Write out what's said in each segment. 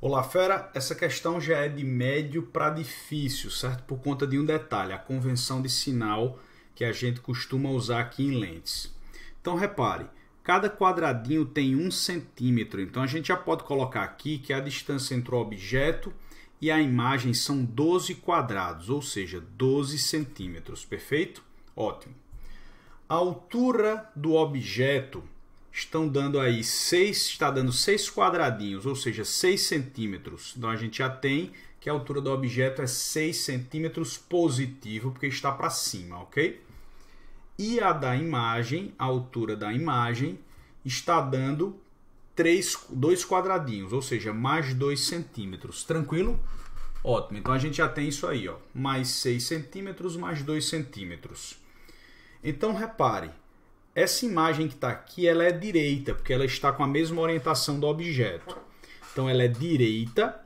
Olá, fera. Essa questão já é de médio para difícil, certo? Por conta de um detalhe, a convenção de sinal que a gente costuma usar aqui em lentes. Então, repare, cada quadradinho tem um centímetro. Então, a gente já pode colocar aqui que a distância entre o objeto e a imagem são 12 quadrados, ou seja, 12 centímetros. Perfeito? Ótimo. A altura do objeto estão dando aí 6, está dando 6 quadradinhos, ou seja, 6 centímetros. Então a gente já tem que a altura do objeto é 6 centímetros positivo, porque está para cima, ok? E a da imagem, a altura da imagem, está dando 3, 2 quadradinhos, ou seja, mais 2 centímetros. Tranquilo? Ótimo, então a gente já tem isso aí, ó, mais 6 centímetros, mais 2 centímetros. Então repare, essa imagem que está aqui ela é direita, porque ela está com a mesma orientação do objeto. Então ela é direita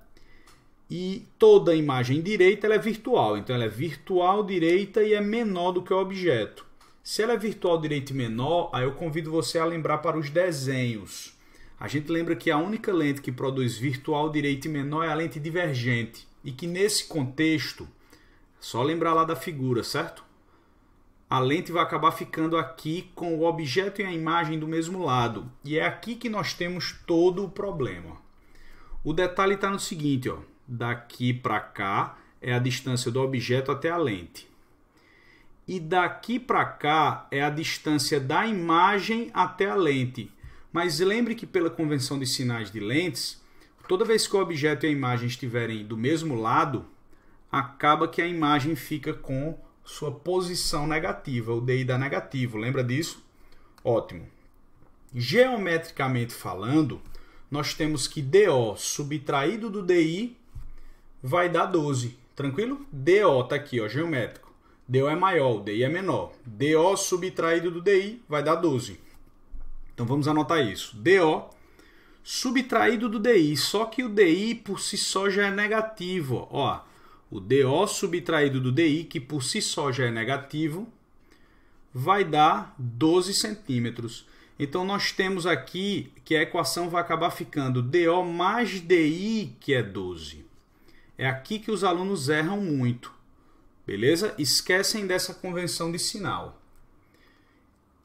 e toda imagem direita ela é virtual. Então ela é virtual direita e é menor do que o objeto. Se ela é virtual direita e menor, aí eu convido você a lembrar para os desenhos. A gente lembra que a única lente que produz virtual direita e menor é a lente divergente e que nesse contexto, só lembrar lá da figura, certo? a lente vai acabar ficando aqui com o objeto e a imagem do mesmo lado. E é aqui que nós temos todo o problema. O detalhe está no seguinte, ó, daqui para cá é a distância do objeto até a lente. E daqui para cá é a distância da imagem até a lente. Mas lembre que pela convenção de sinais de lentes, toda vez que o objeto e a imagem estiverem do mesmo lado, acaba que a imagem fica com sua posição negativa, o DI dá negativo, lembra disso? Ótimo. Geometricamente falando, nós temos que DO subtraído do DI vai dar 12, tranquilo? DO está aqui, ó, geométrico. DO é maior, o DI é menor. DO subtraído do DI vai dar 12. Então vamos anotar isso. DO subtraído do DI, só que o DI por si só já é negativo, ó o DO subtraído do DI, que por si só já é negativo, vai dar 12 centímetros. Então, nós temos aqui que a equação vai acabar ficando DO mais DI, que é 12. É aqui que os alunos erram muito, beleza? Esquecem dessa convenção de sinal.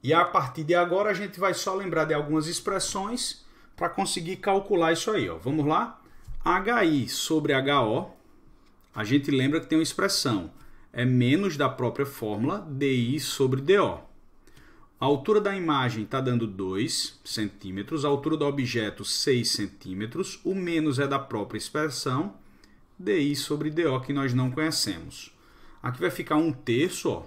E a partir de agora, a gente vai só lembrar de algumas expressões para conseguir calcular isso aí. Ó. Vamos lá? HI sobre HO a gente lembra que tem uma expressão, é menos da própria fórmula DI sobre DO. A altura da imagem está dando 2 centímetros, a altura do objeto 6 centímetros, o menos é da própria expressão, DI sobre DO, que nós não conhecemos. Aqui vai ficar 1 um terço, ó.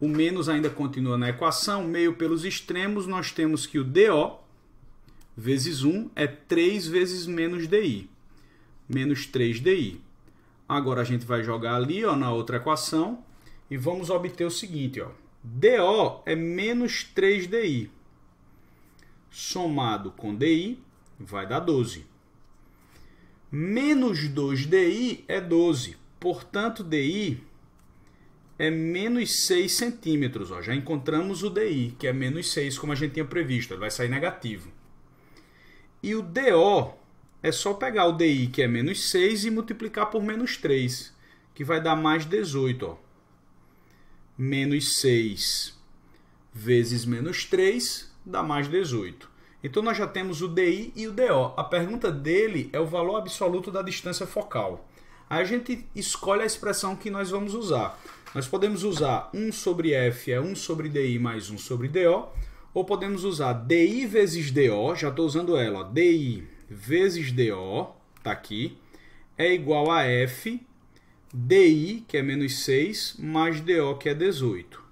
o menos ainda continua na equação, meio pelos extremos, nós temos que o DO vezes 1 é 3 vezes menos DI, menos 3DI. Agora a gente vai jogar ali ó, na outra equação e vamos obter o seguinte. Ó. DO é menos 3DI. Somado com DI vai dar 12. Menos 2DI é 12. Portanto, DI é menos 6 centímetros. Ó. Já encontramos o DI, que é menos 6, como a gente tinha previsto. Ele vai sair negativo. E o DO é só pegar o DI, que é menos 6, e multiplicar por menos 3, que vai dar mais 18. Ó. Menos 6 vezes menos 3 dá mais 18. Então, nós já temos o DI e o DO. A pergunta dele é o valor absoluto da distância focal. Aí a gente escolhe a expressão que nós vamos usar. Nós podemos usar 1 sobre F é 1 sobre DI mais 1 sobre DO, ou podemos usar DI vezes DO, já estou usando ela, ó, DI vezes DO, tá aqui, é igual a F, DI, que é menos 6, mais DO, que é 18.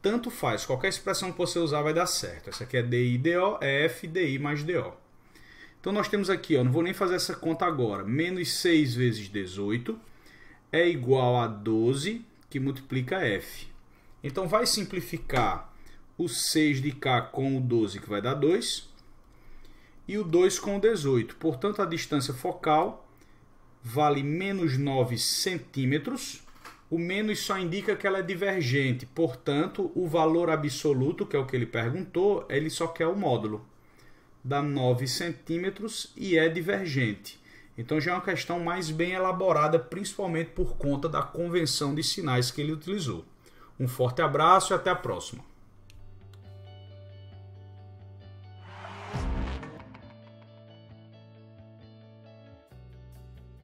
Tanto faz, qualquer expressão que você usar vai dar certo. Essa aqui é DI, DO, é F, DI mais DO. Então nós temos aqui, ó, não vou nem fazer essa conta agora, menos 6 vezes 18 é igual a 12, que multiplica F. Então vai simplificar o 6 de K com o 12, que vai dar 2, e o 2 com 18. Portanto, a distância focal vale menos 9 centímetros. O menos só indica que ela é divergente, portanto, o valor absoluto, que é o que ele perguntou, ele só quer o módulo. Dá 9 centímetros e é divergente. Então já é uma questão mais bem elaborada, principalmente por conta da convenção de sinais que ele utilizou. Um forte abraço e até a próxima!